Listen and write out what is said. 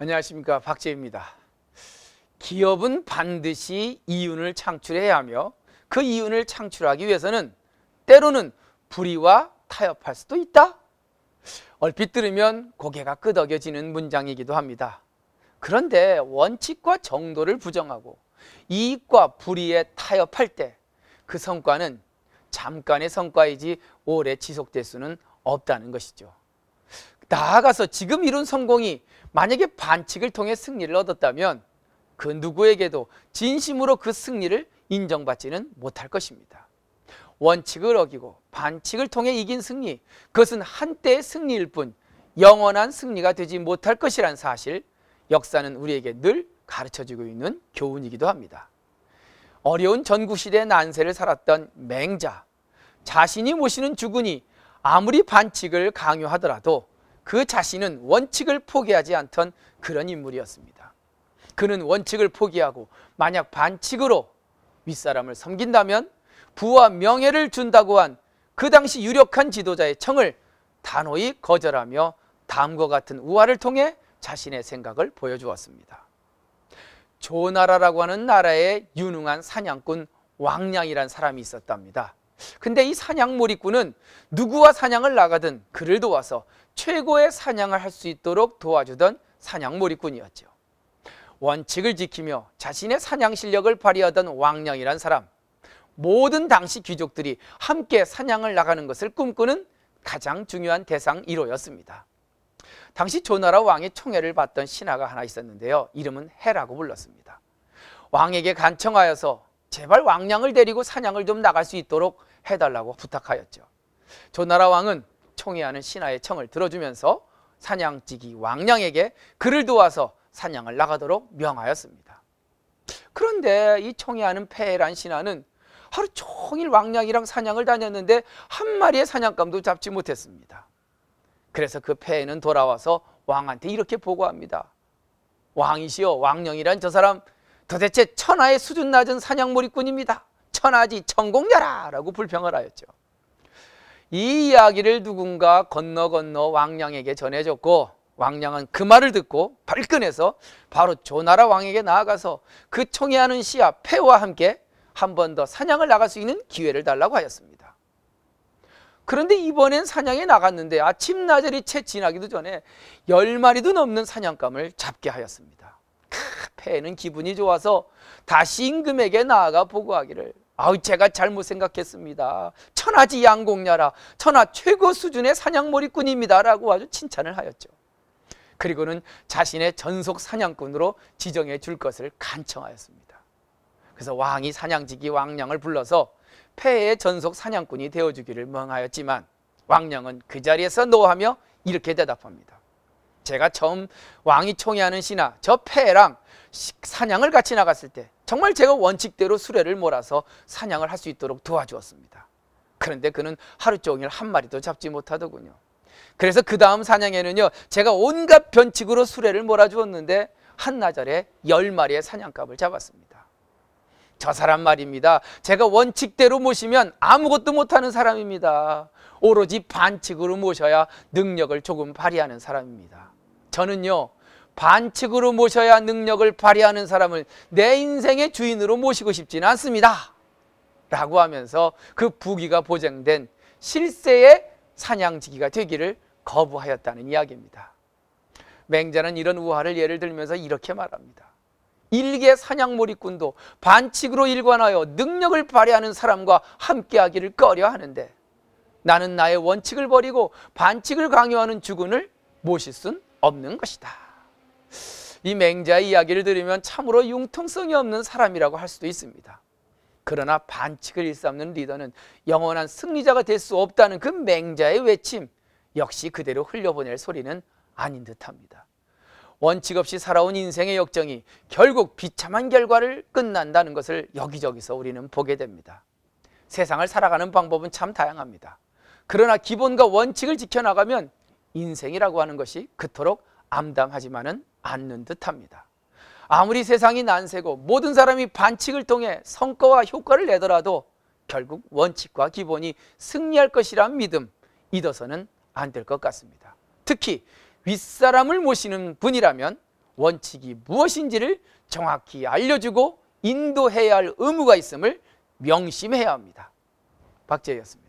안녕하십니까 박재입니다. 기업은 반드시 이윤을 창출해야 하며 그 이윤을 창출하기 위해서는 때로는 불의와 타협할 수도 있다. 얼핏 들으면 고개가 끄덕여지는 문장이기도 합니다. 그런데 원칙과 정도를 부정하고 이익과 불의에 타협할 때 그 성과는 잠깐의 성과이지 오래 지속될 수는 없다는 것이죠. 나아가서 지금 이룬 성공이 만약에 반칙을 통해 승리를 얻었다면 그 누구에게도 진심으로 그 승리를 인정받지는 못할 것입니다. 원칙을 어기고 반칙을 통해 이긴 승리 그것은 한때의 승리일 뿐 영원한 승리가 되지 못할 것이란 사실 역사는 우리에게 늘 가르쳐주고 있는 교훈이기도 합니다. 어려운 전구시대 의 난세를 살았던 맹자 자신이 모시는 주군이 아무리 반칙을 강요하더라도 그 자신은 원칙을 포기하지 않던 그런 인물이었습니다. 그는 원칙을 포기하고 만약 반칙으로 윗사람을 섬긴다면 부와 명예를 준다고 한 그 당시 유력한 지도자의 청을 단호히 거절하며 다음과 같은 우화를 통해 자신의 생각을 보여주었습니다. 조나라라고 하는 나라의 유능한 사냥꾼 왕량이란 사람이 있었답니다. 근데 이 사냥몰입꾼은 누구와 사냥을 나가든 그를 도와서 최고의 사냥을 할 수 있도록 도와주던 사냥몰입꾼이었죠. 원칙을 지키며 자신의 사냥 실력을 발휘하던 왕령이란 사람. 모든 당시 귀족들이 함께 사냥을 나가는 것을 꿈꾸는 가장 중요한 대상 1호였습니다. 당시 조나라 왕의 총애를 받던 신하가 하나 있었는데요. 이름은 해라고 불렀습니다. 왕에게 간청하여서 제발 왕량을 데리고 사냥을 좀 나갈 수 있도록 해달라고 부탁하였죠. 조나라 왕은 총애하는 신하의 청을 들어주면서 사냥지기 왕량에게 그를 도와서 사냥을 나가도록 명하였습니다. 그런데 이 총애하는 폐란 신하는 하루 종일 왕량이랑 사냥을 다녔는데 한 마리의 사냥감도 잡지 못했습니다. 그래서 그 폐에는 돌아와서 왕한테 이렇게 보고합니다. 왕이시여 왕령이란 저 사람 도대체 천하의 수준 낮은 사냥몰이꾼입니다. 천하지 천공자라라고 불평을 하였죠. 이 이야기를 누군가 건너 건너 왕량에게 전해줬고 왕량은 그 말을 듣고 발끈해서 바로 조나라 왕에게 나아가서 그 총애하는 씨와 폐와 함께 한 번 더 사냥을 나갈 수 있는 기회를 달라고 하였습니다. 그런데 이번엔 사냥에 나갔는데 아침나절이 채 지나기도 전에 열마리도 넘는 사냥감을 잡게 하였습니다. 폐는 기분이 좋아서 다시 임금에게 나아가 보고하기를 아우 제가 잘못 생각했습니다. 천하지 양공녀라 천하 최고 수준의 사냥머리꾼입니다라고 아주 칭찬을 하였죠. 그리고는 자신의 전속 사냥꾼으로 지정해 줄 것을 간청하였습니다. 그래서 왕이 사냥지기 왕량을 불러서 폐의 전속 사냥꾼이 되어주기를 멍하였지만 왕량은 그 자리에서 노하며 이렇게 대답합니다. 제가 처음 왕이 총애하는 신하 저 폐랑 사냥을 같이 나갔을 때 정말 제가 원칙대로 수레를 몰아서 사냥을 할 수 있도록 도와주었습니다. 그런데 그는 하루 종일 한 마리도 잡지 못하더군요. 그래서 그 다음 사냥에는요 제가 온갖 변칙으로 수레를 몰아주었는데 한나절에 열마리의 사냥값을 잡았습니다. 저 사람 말입니다. 제가 원칙대로 모시면 아무것도 못하는 사람입니다. 오로지 반칙으로 모셔야 능력을 조금 발휘하는 사람입니다. 저는요 반칙으로 모셔야 능력을 발휘하는 사람을 내 인생의 주인으로 모시고 싶지는 않습니다 라고 하면서 그 부귀가 보장된 실세의 사냥지기가 되기를 거부하였다는 이야기입니다 맹자는 이런 우화를 예를 들면서 이렇게 말합니다 일개 사냥몰이꾼도 반칙으로 일관하여 능력을 발휘하는 사람과 함께하기를 꺼려하는데 나는 나의 원칙을 버리고 반칙을 강요하는 주군을 모실 순 없는 것이다. 이 맹자의 이야기를 들으면 참으로 융통성이 없는 사람이라고 할 수도 있습니다. 그러나 반칙을 일삼는 리더는 영원한 승리자가 될 수 없다는 그 맹자의 외침 역시 그대로 흘려보낼 소리는 아닌 듯합니다. 원칙 없이 살아온 인생의 역정이 결국 비참한 결과를 끝난다는 것을 여기저기서 우리는 보게 됩니다. 세상을 살아가는 방법은 참 다양합니다. 그러나 기본과 원칙을 지켜나가면 인생이라고 하는 것이 그토록 암담하지만은 않는 듯합니다. 아무리 세상이 난세고 모든 사람이 반칙을 통해 성과와 효과를 내더라도 결국 원칙과 기본이 승리할 것이란 믿음 잊어서는 안 될 것 같습니다. 특히 윗사람을 모시는 분이라면 원칙이 무엇인지를 정확히 알려주고 인도해야 할 의무가 있음을 명심해야 합니다. 박재희였습니다.